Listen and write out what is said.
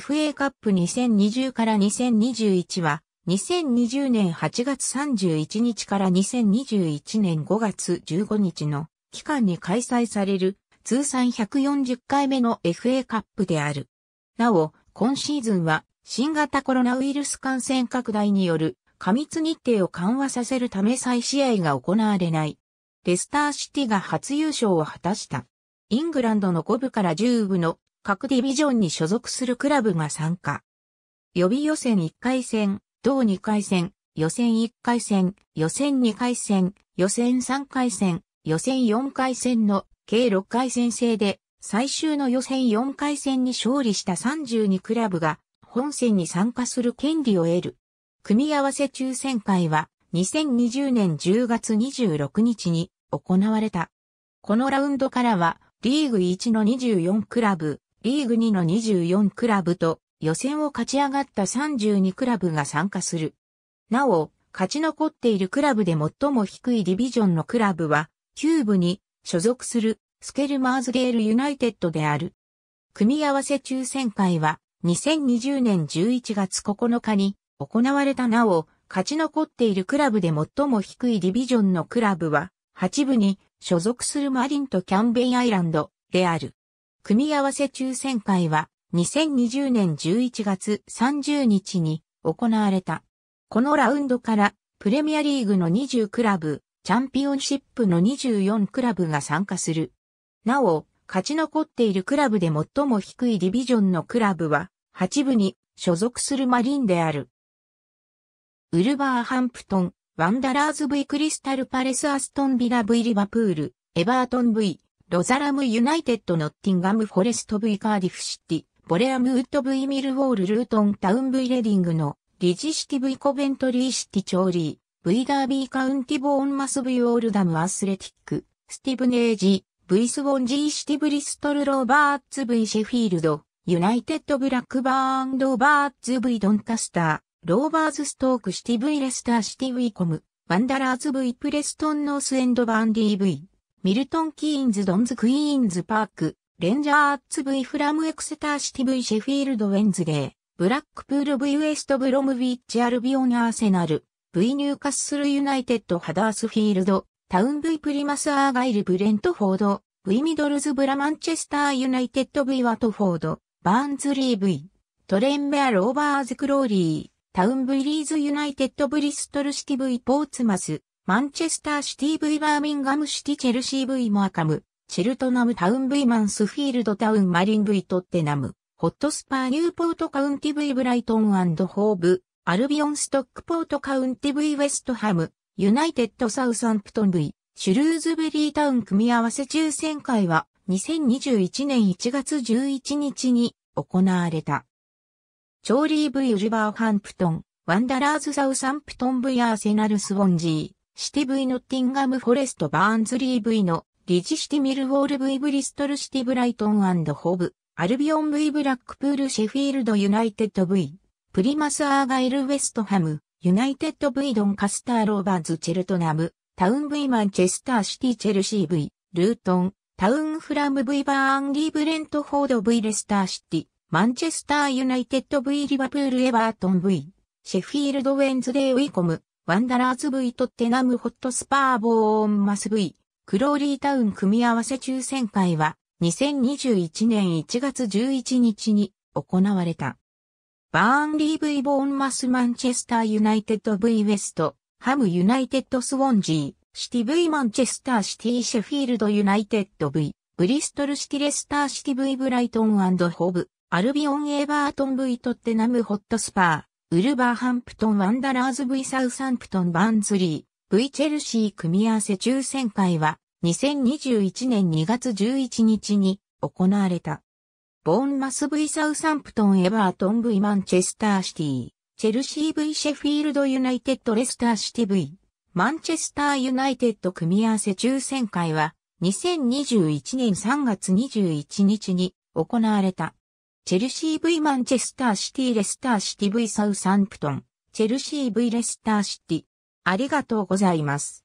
FA カップ2020から2021は、2020年8月31日から2021年5月15日の期間に開催される通算140回目の FA カップである。なお、今シーズンは新型コロナウイルス感染拡大による過密日程を緩和させるため再試合が行われない。レスターシティが初優勝を果たした。イングランドの5部から10部の各ディビジョンに所属するクラブが参加。予備予選1回戦、同2回戦、予選1回戦、予選2回戦、予選3回戦、予選4回戦の計6回戦制で最終の予選4回戦に勝利した32クラブが本戦に参加する権利を得る。組み合わせ抽選会は2020年10月26日に行われた。このラウンドからはリーグ1の24クラブ、リーグ2の24クラブと予選を勝ち上がった32クラブが参加する。なお、勝ち残っているクラブで最も低いディビジョンのクラブは、9部に所属するスケルマーズゲールユナイテッドである。組み合わせ抽選会は2020年11月9日に行われたなお、勝ち残っているクラブで最も低いディビジョンのクラブは、8部に所属するマリンとキャンベイアイランドである。組み合わせ抽選会は2020年11月30日に行われた。このラウンドからプレミアリーグの20クラブ、チャンピオンシップの24クラブが参加する。なお、勝ち残っているクラブで最も低いディビジョンのクラブは8部に所属するマリンである。ウルバーハンプトン、ワンダラーズ V クリスタルパレスアストンビラ V リバプール、エバートン V、ロザラムユナイテッドノッティンガムフォレスト V カーディフシティ、ボレアムウッド V ミルウォールルートンタウン V レディングのリジシティ V コベントリーシティチョーリー、V ダービーカウンティボーンマス V オールダムアスレティック、スティブネージ、V スウォンジーシティブリストルローバーツ V シェフィールド、ユナイテッドブラックバーンドバーツ V ドンカスター、ローバーズストークシティ V レスターシティ V コム、ワンダラーズ V プレストンノースエンドバン DV。ミルトン・キーンズ・ドンズ・クイーンズ・パーク、レンジャー・ツ・ブイ・フラム・エクセター・シティ・ブイ・シェフィールド・ウェンズデー、ブラックプール・ブイ・ウエスト・ブロム・ビッチ・アルビオン・アーセナル、ブイ・ニューカッスル・ユナイテッド・ハダースフィールド、タウン・ブイ・プリマス・アーガイル・ブレント・フォード、ブイ・ミドルズ・ブラ・マンチェスター・ユナイテッド・ブイ・ワトフォード、バーンズ・リー・ブイ、トレンベア・ローバーズ・クローリー、タウン・ブイ・リーズ・ユナイテッド・ブリストル・シティ・ブイ・ポーツマス、マンチェスターシティ V バーミンガムシティチェルシー V モアカム、チェルトナムタウン V マンスフィールドタウンマリン V トッテナム、ホットスパーニューポートカウンティ V ブライトンホーブ、アルビオンストックポートカウンティ V ウェストハム、ユナイテッドサウサンプトン V、シュルーズベリータウン組み合わせ抽選会は2021年1月11日に行われた。チョーリー V ウジバーハンプトン、ワンダラーズサウサンプトン V アーセナルスウォンジー。シティ V ノッティンガムフォレストバーンズリー V のリジシティミルウォール V ブリストルシティブライトンホブアルビオン V ブラックプールシェフィールドユナイテッド V プリマスアーガイルウェストハムユナイテッド V ドンカスターローバーズチェルトナムタウン V マンチェスターシティチェルシー V ルートンタウンフラム V バーンリーブレントフォード V レスターシティマンチェスターユナイテッド V リバプールエバートン V シェフィールドウェンズデーウィコムワンダラーズ V とテナムホットスパーボーンマス V、クローリータウン組み合わせ抽選会は、2021年1月11日に行われた。バーンリー V ボーンマスマンチェスターユナイテッド V ウェスト、ハムユナイテッドスウォンジー、シティ V マンチェスターシティシェフィールドユナイテッド V、ブリストルシティレスターシティ V ブライトンホブ、アルビオンエバートン V トッテナムホットスパー。ウルバーハンプトンワンダラーズ V サウサンプトンバンズリー V チェルシー組み合わせ抽選会は2021年2月11日に行われた。ボーンマス V サウサンプトンエバートン V マンチェスターシティチェルシー V シェフィールドユナイテッドレスターシティ V マンチェスターユナイテッド組み合わせ抽選会は2021年3月21日に行われた。チェルシー V マンチェスターシティレスターシティ V サウサンプトン、チェルシー V レスターシティ。ありがとうございます。